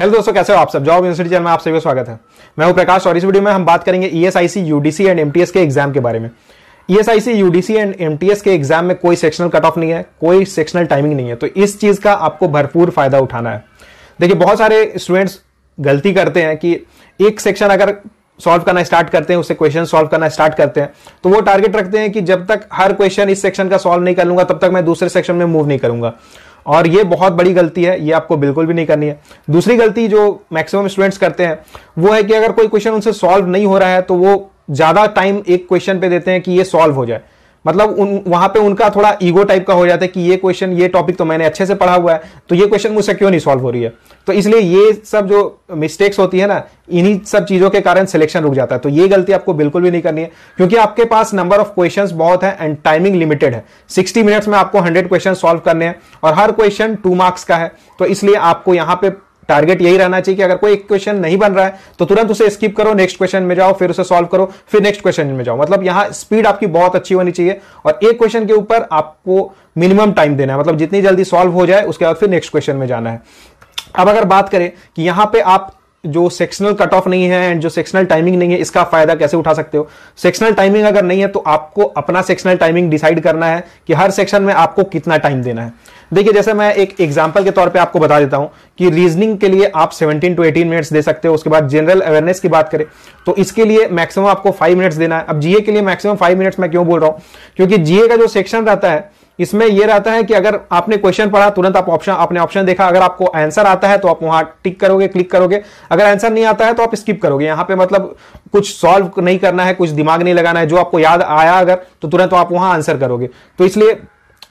hello दोस्तों कैसे हो आप सब जॉब यूनिवर्सिटी चैनल में आप सभी का स्वागत है मैं हूं प्रकाश और इस वीडियो में हम बात करेंगे ईएसआईसी यूडीसी एंड एमटीएस के एग्जाम के बारे में ईएसआईसी यूडीसी एंड एमटीएस के एग्जाम में कोई सेक्शनल कट ऑफ नहीं है कोई सेक्शनल टाइमिंग नहीं है तो इस चीज का आपको भरपूर फायदा उठाना है देखिए बहुत सारे स्टूडेंट्स गलती करते हैं कि एक सेक्शन अगर सॉल्व करना स्टार्ट करते हैं उसे क्वेश्चन सॉल्व करना स्टार्ट करते हैं तो वो टारगेट रखते हैं कि जब तक हर क्वेश्चन इस सेक्शन का सॉल्व नहीं कर लूंगा तब तक मैं दूसरे सेक्शन में मूव नहीं करूंगा और ये बहुत बड़ी गलती है ये आपको बिल्कुल भी नहीं करनी है दूसरी गलती जो मैक्सिमम स्टूडेंट्स करते हैं वो है कि अगर कोई क्वेश्चन उनसे सॉल्व नहीं हो रहा है तो वो ज़्यादा टाइम एक क्वेश्चन पे देते हैं कि ये सॉल्व हो जाए मतलब उन वहां पे उनका थोड़ा ईगो टाइप का हो जाता है कि ये क्वेश्चन ये टॉपिक तो मैंने अच्छे से पढ़ा हुआ है तो ये क्वेश्चन मुझसे क्यों नहीं सॉल्व हो रही है तो इसलिए ये सब जो मिस्टेक्स होती है ना इन्हीं सब चीज़ों के कारण सिलेक्शन रुक जाता है तो ये गलती आपको बिल्कुल भी नहीं करनी है क्योंकि आपके पास नंबर ऑफ क्वेश्चन बहुत है एंड टाइमिंग लिमिटेड है सिक्सटी मिनट्स में आपको हंड्रेड क्वेश्चन सॉल्व करने हैं और हर क्वेश्चन टू मार्क्स का है तो इसलिए आपको यहाँ पे टारगेट यही रहना चाहिए कि अगर कोई एक क्वेश्चन नहीं बन रहा है तो तुरंत उसे स्किप करो नेक्स्ट क्वेश्चन में जाओ फिर उसे सॉल्व करो फिर नेक्स्ट क्वेश्चन में जाओ मतलब यहां स्पीड आपकी बहुत अच्छी होनी चाहिए और एक क्वेश्चन के ऊपर आपको मिनिमम टाइम देना है मतलब जितनी जल्दी सॉल्व हो जाए उसके बाद फिर नेक्स्ट क्वेश्चन में जाना है अब अगर बात करें कि यहां पे आप जो सेक्शनल कट ऑफ नहीं है एंड जो सेक्शनल टाइमिंग नहीं है इसका फायदा कैसे उठा सकते हो सेक्शनल टाइमिंग अगर नहीं है तो आपको अपना सेक्शनल टाइमिंग डिसाइड करना है कि हर सेक्शन में आपको कितना टाइम देना है देखिए जैसे मैं एक एग्जांपल के तौर पे आपको बता देता हूं कि रीजनिंग के लिए आप 17 टू 18 मिनट्स दे सकते हो उसके बाद जनरल अवेयरनेस की बात करें तो इसके लिए मैक्सिमम आपको फाइव मिनट्स देना है अब जीए के लिए मैक्सिमम फाइव मिनट्स मैं क्यों बोल रहा हूं क्योंकि जीए का जो सेक्शन रहता है इसमें यह रहता है कि अगर आपने क्वेश्चन पढ़ा तुरंत आप ऑप्शन आपने ऑप्शन देखा अगर आपको आंसर आता है तो आप वहां टिक करोगे क्लिक करोगे अगर आंसर नहीं आता है तो आप स्किप करोगे यहां पे मतलब कुछ सॉल्व नहीं करना है कुछ दिमाग नहीं लगाना है जो आपको याद आया अगर तो तुरंत आप वहां आंसर करोगे तो इसलिए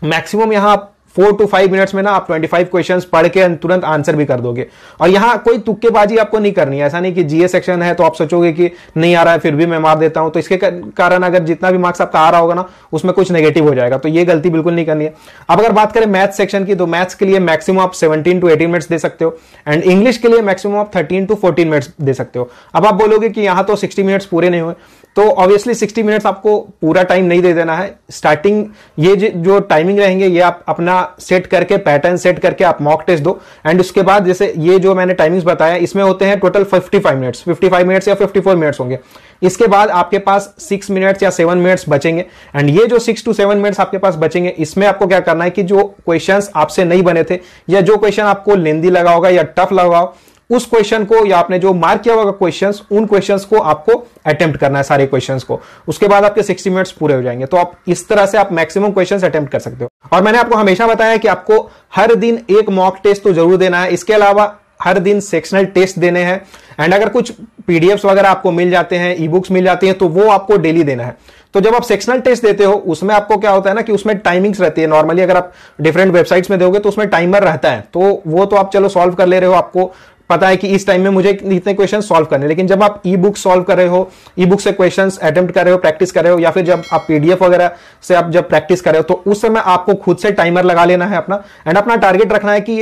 मैक्सिमम यहां आप फोर टू फाइव मिनट्स में ना आप ट्वेंटी फाइव क्वेश्चन पढ़ के तुरंत आंसर भी कर दोगे और यहाँ कोई तुक्केबाजी आपको नहीं करनी है ऐसा नहीं कि जीए सेक्शन है तो आप सोचोगे कि नहीं आ रहा है फिर भी मैं मार देता हूं तो इसके कारण अगर जितना भी मार्क्स आपका आ रहा होगा ना उसमें कुछ नेगेटिव हो जाएगा तो ये गलती बिल्कुल नहीं करनी है अब अगर बात करें मैथ्स सेक्शन की तो मैथ्स के लिए मैक्सिमम आप सेवनटीन टू एटीन मिनट्स दे सकते हो एंड इंग्लिश के लिए मैक्सिमम आप थर्टीन टू फोर्टीन मिनट्स दे सकते हो अब आप बोलोगे कि यहां तो सिक्सटी मिनट्स पूरे नहीं हुए तो ऑब्वियसली 60 मिनट्स आपको पूरा टाइम नहीं दे देना है स्टार्टिंग ये जो टाइमिंग रहेंगे ये आप अपना सेट करके पैटर्न सेट करके आप मॉक टेस्ट दो एंड उसके बाद जैसे ये जो मैंने टाइमिंग्स बताया इसमें होते हैं टोटल 55 मिनट्स 55 मिनट्स या 54 मिनट्स होंगे इसके बाद आपके पास सिक्स मिनट्स या सेवन मिनट्स बचेंगे एंड ये जो सिक्स टू सेवन मिनट्स आपके पास बचेंगे इसमें आपको क्या करना है कि जो क्वेश्चन आपसे नहीं बने थे या जो क्वेश्चन आपको लेंदी लगा होगा या टफ लगा होगा उस क्वेश्चन को या आपने जो मार्क किया हुआ क्वेश्चंस उन क्वेश्चंस को आपको अटेम्प्ट करना है सारे क्वेश्चंस को उसके बाद आपके 60 मिनट्स पूरे हो जाएंगे तो आप इस तरह से आप मैक्सिमम क्वेश्चंस अटेम्प्ट कर सकते हो और मैंने आपको हमेशा बताया कि आपको हर दिन एक मॉक टेस्ट तो जरूर देना है इसके अलावा हर दिन सेक्शनल टेस्ट देने हैं एंड अगर कुछ पीडीएफ्स वगैरह आपको मिल जाते हैं ई बुक्स मिल जाती हैं तो वो आपको डेली देना है तो जब आप सेक्शनल टेस्ट देते हो उसमें आपको क्या होता है ना कि उसमें टाइमिंग्स रहती है नॉर्मली अगर आप डिफरेंट वेबसाइट्स में दोगे तो उसमें टाइमर रहता है तो वो तो आप चलो सॉल्व कर ले रहे हो आपको पता है कि इस टाइम में मुझे इतने क्वेश्चन सॉल्व करने लेकिन जब आप ई बुक सॉल्व कर रहे हो ई बुक से क्वेश्चन अटेम्प्ट कर रहे हो प्रैक्टिस कर रहे हो या फिर जब आप पीडीएफ वगैरह से आप जब प्रैक्टिस कर रहे हो तो उस समय आपको खुद से टाइमर लगा लेना है अपना एंड अपना टारगेट रखना है कि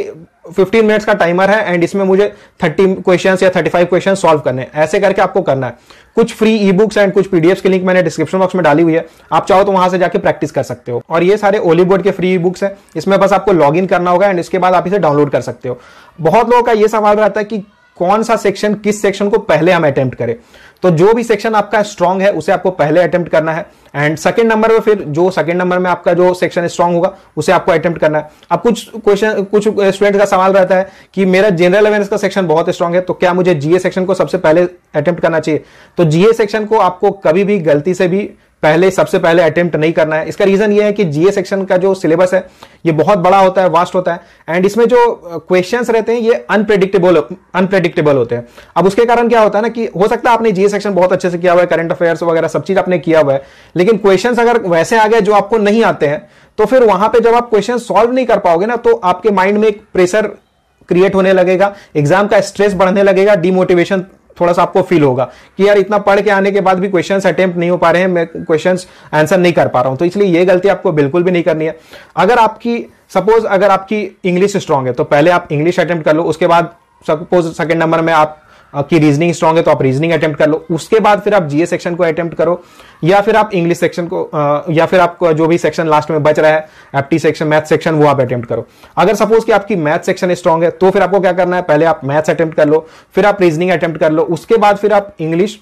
फिफ्टीन मिनट्स का टाइमर है एंड इसमें मुझे थर्टी क्वेश्चन या थर्टी फाइव क्वेश्चन सॉल्व करने हैं ऐसे करके आपको करना है कुछ फ्री ई बुक्स एंड कुछ पीडीएफ की लिंक मैंने डिस्क्रिप्शन बॉक्स में डाली हुई है आप चाहो तो वहां से जाके प्रैक्टिस कर सकते हो और ये सारे ओली बोर्ड के फ्री ई बुक्स हैं इसमें बस आपको लॉग करना होगा एंड इसके बाद आप इसे डाउनलोड कर सकते हो बहुत लोगों का ये सवाल रहता है कि कौन सा सेक्शन किस सेक्शन को पहले हम अटेम्प्ट करें तो जो भी सेक्शन आपका स्ट्रांग है उसे आपको पहले अटेम्प्ट करना है एंड सेकंड नंबर में फिर जो सेकंड नंबर में आपका जो सेक्शन स्ट्रांग होगा उसे आपको अटेम्प्ट करना है अब कुछ क्वेश्चन कुछ स्टूडेंट का सवाल रहता है कि मेरा जनरल अवेयरनेस का सेक्शन बहुत स्ट्रांग है तो क्या मुझे जीए सेक्शन को सबसे पहले अटेम्प्ट करना चाहिए तो जीए सेक्शन को आपको कभी भी गलती से भी पहले सबसे पहले अटेम्प्ट नहीं करना है इसका रीजन ये है कि जीए सेक्शन का जो सिलेबस है ये बहुत बड़ा होता है वास्ट होता है एंड इसमें जो क्वेश्चंस रहते हैं ये अनप्रेडिक्टेबल अनप्रेडिक्टेबल होते हैं अब उसके कारण क्या होता है ना कि हो सकता है आपने जीए सेक्शन बहुत अच्छे से किया हुआ है करंट अफेयर्स वगैरह सब चीज आपने किया हुआ है लेकिन क्वेश्चन अगर वैसे आ गए जो आपको नहीं आते हैं तो फिर वहां पर जब आप क्वेश्चन सॉल्व नहीं कर पाओगे ना तो आपके माइंड में एक प्रेशर क्रिएट होने लगेगा एग्जाम का स्ट्रेस बढ़ने लगेगा डिमोटिवेशन थोड़ा सा आपको फील होगा कि यार इतना पढ़ के आने के बाद भी क्वेश्चंस अटेम्प्ट नहीं हो पा रहे हैं मैं क्वेश्चंस आंसर नहीं कर पा रहा हूं तो इसलिए ये गलती आपको बिल्कुल भी नहीं करनी है अगर आपकी सपोज अगर आपकी इंग्लिश स्ट्रांग है तो पहले आप इंग्लिश अटेम्प्ट कर लो उसके बाद सपोज सेकेंड नंबर में आपकी रीजनिंग स्ट्रांग है तो आप रीजनिंग अटेम्प्ट कर लो उसके बाद फिर आप जीए सेक्शन को अटेम्प्ट करो या फिर आप इंग्लिश सेक्शन को या फिर आपको जो भी सेक्शन लास्ट में बच रहा है एप्टी सेक्शन मैथ सेक्शन वो आप अटेम्प्ट करो अगर सपोज कि आपकी मैथ सेक्शन स्ट्रांग है तो फिर आपको क्या करना है पहले आप मैथ्स अटेम्प्ट कर लो फिर आप रीजनिंग अटेम्प्ट कर लो उसके बाद फिर आप इंग्लिश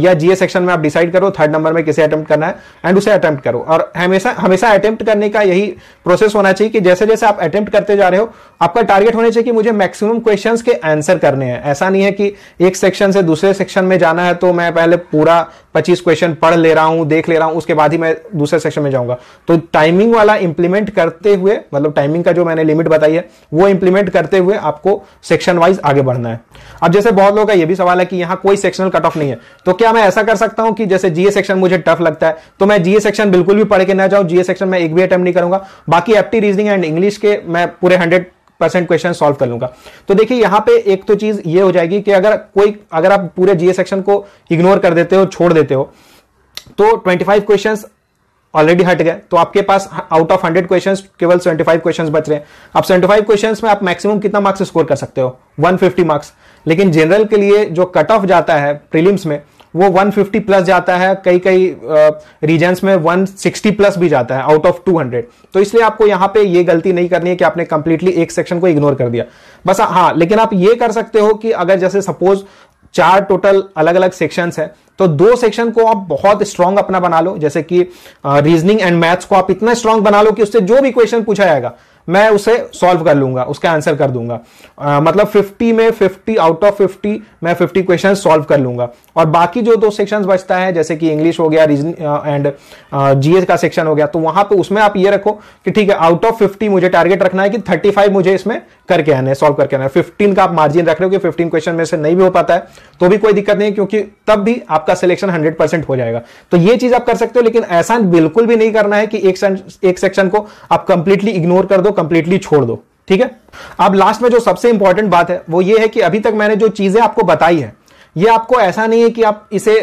या जीए सेक्शन में आप डिसाइड करो थर्ड नंबर में किसे अटेम्प्ट करना है एंड उसे अटेम्प्ट करो और हमेशा हमेशा अटेम्प्ट करने का यही प्रोसेस होना चाहिए कि जैसे जैसे आप अटेम्प्ट करते जा रहे हो आपका टारगेट होना चाहिए कि मुझे मैक्सिमम क्वेश्चंस के आंसर करने हैं ऐसा नहीं है कि एक सेक्शन से दूसरे सेक्शन में जाना है तो मैं पहले पूरा पच्चीस क्वेश्चन पढ़ ले रहा हूं देख ले रहा हूं उसके बाद ही मैं दूसरे सेक्शन में जाऊंगा तो टाइमिंग वाला इंप्लीमेंट करते हुए मतलब टाइमिंग का जो मैंने लिमिट बताई है वो इंप्लीमेंट करते हुए आपको सेक्शन वाइज आगे बढ़ना है अब जैसे बहुत लोगों का ये भी सवाल है कि यहाँ कोई सेक्शनल कट ऑफ नहीं है तो तो क्या मैं ऐसा कर सकता हूं कि जैसे जीए सेक्शन मुझे टफ लगता है तो मैं जीए सेक्शन बिल्कुल भी पढ़ के ना जाऊं जीए सेक्शन में एक भी अटेम्प्ट नहीं करूंगा बाकी एप्टी रीजनिंग एंड इंग्लिश के मैं पूरे हंड्रेड परसेंट क्वेश्चन सॉल्व कर लूंगा तो देखिए यहां पे एक तो चीज ये हो जाएगी कि अगर कोई अगर आप पूरे जीए सेक्शन को इग्नोर कर देते हो छोड़ देते हो तो 25 क्वेश्चंस ऑलरेडी हट गए तो आपके पास आउट ऑफ हंड्रेड क्वेश्चन केवल सेवेंटी फाइव क्वेश्चन बच रहे हैं अब सेवेंटी फाइव क्वेश्चन में आप मैक्सिमम कितना मार्क्स स्कोर कर सकते हो वन फिफ्टी मार्क्स लेकिन जनरल के लिए जो कट ऑफ जाता है प्रीलिम्स में वो 150 प्लस जाता है कई कई रीजन्स में 160 प्लस भी जाता है आउट ऑफ 200 तो इसलिए आपको यहाँ पे ये गलती नहीं करनी है कि आपने कंप्लीटली एक सेक्शन को इग्नोर कर दिया बस हाँ, हाँ लेकिन आप ये कर सकते हो कि अगर जैसे सपोज चार टोटल अलग अलग सेक्शन है तो दो सेक्शन को आप बहुत स्ट्रांग अपना बना लो जैसे कि रीजनिंग एंड मैथ्स को आप इतना स्ट्रांग बना लो कि उससे जो भी क्वेश्चन पूछा जाएगा मैं उसे सॉल्व कर लूंगा उसका आंसर कर दूंगा आ, मतलब 50 में 50 आउट ऑफ 50 मैं 50 क्वेश्चन सॉल्व कर लूंगा और बाकी जो दो सेक्शंस बचता है जैसे कि इंग्लिश हो गया रीजन एंड जीएस का सेक्शन हो गया तो वहां पे उसमें आप ये रखो कि ठीक है आउट ऑफ 50 मुझे टारगेट रखना है कि 35 मुझे इसमें करके आना है सॉल्व करके आना है 15 का आप मार्जिन रख रहे हो कि 15 क्वेश्चन में से नहीं भी हो पाता है तो भी कोई दिक्कत नहीं क्योंकि तब भी आपका सिलेक्शन हंड्रेड हो जाएगा तो ये चीज आप कर सकते हो लेकिन ऐसा बिल्कुल भी नहीं करना है कि एक सेक्शन को आप कंप्लीटली इग्नोर कर दो कंप्लीटली छोड़ दो ठीक है अब लास्ट में जो सबसे इंपॉर्टेंट बात है वो ये है कि अभी तक मैंने जो चीजें आपको बताई है ये आपको ऐसा नहीं है कि आप इसे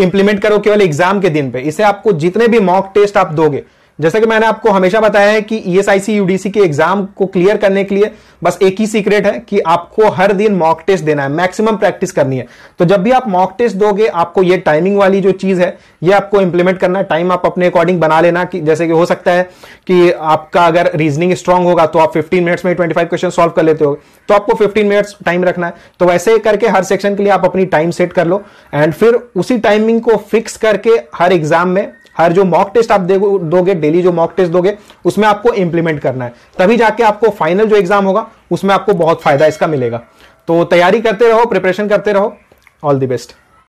इंप्लीमेंट करो केवल एग्जाम के दिन पे इसे आपको जितने भी मॉक टेस्ट आप दोगे जैसा कि मैंने आपको हमेशा बताया है कि ईएसआईसी e यूडीसी के एग्जाम को क्लियर करने के लिए बस एक ही सीक्रेट है कि आपको हर दिन मॉक टेस्ट देना है मैक्सिमम प्रैक्टिस करनी है तो जब भी आप मॉक टेस्ट दोगे आपको ये टाइमिंग वाली जो चीज है ये आपको इंप्लीमेंट करना है टाइम आप अपने अकॉर्डिंग बना लेना कि जैसे कि हो सकता है कि आपका अगर रीजनिंग स्ट्रांग होगा तो आप फिफ्टीन मिनट्स में ट्वेंटी क्वेश्चन सॉल्व कर लेते हो तो आपको फिफ्टीन मिनट्स टाइम रखना है तो वैसे करके हर सेक्शन के लिए आप अपनी टाइम सेट कर लो एंड फिर उसी टाइमिंग को फिक्स करके हर एग्जाम में हर जो मॉक टेस्ट आप दोगे डेली जो मॉक टेस्ट दोगे उसमें आपको इंप्लीमेंट करना है तभी जाके आपको फाइनल जो एग्जाम होगा उसमें आपको बहुत फायदा इसका मिलेगा तो तैयारी करते रहो प्रिपरेशन करते रहो ऑल द बेस्ट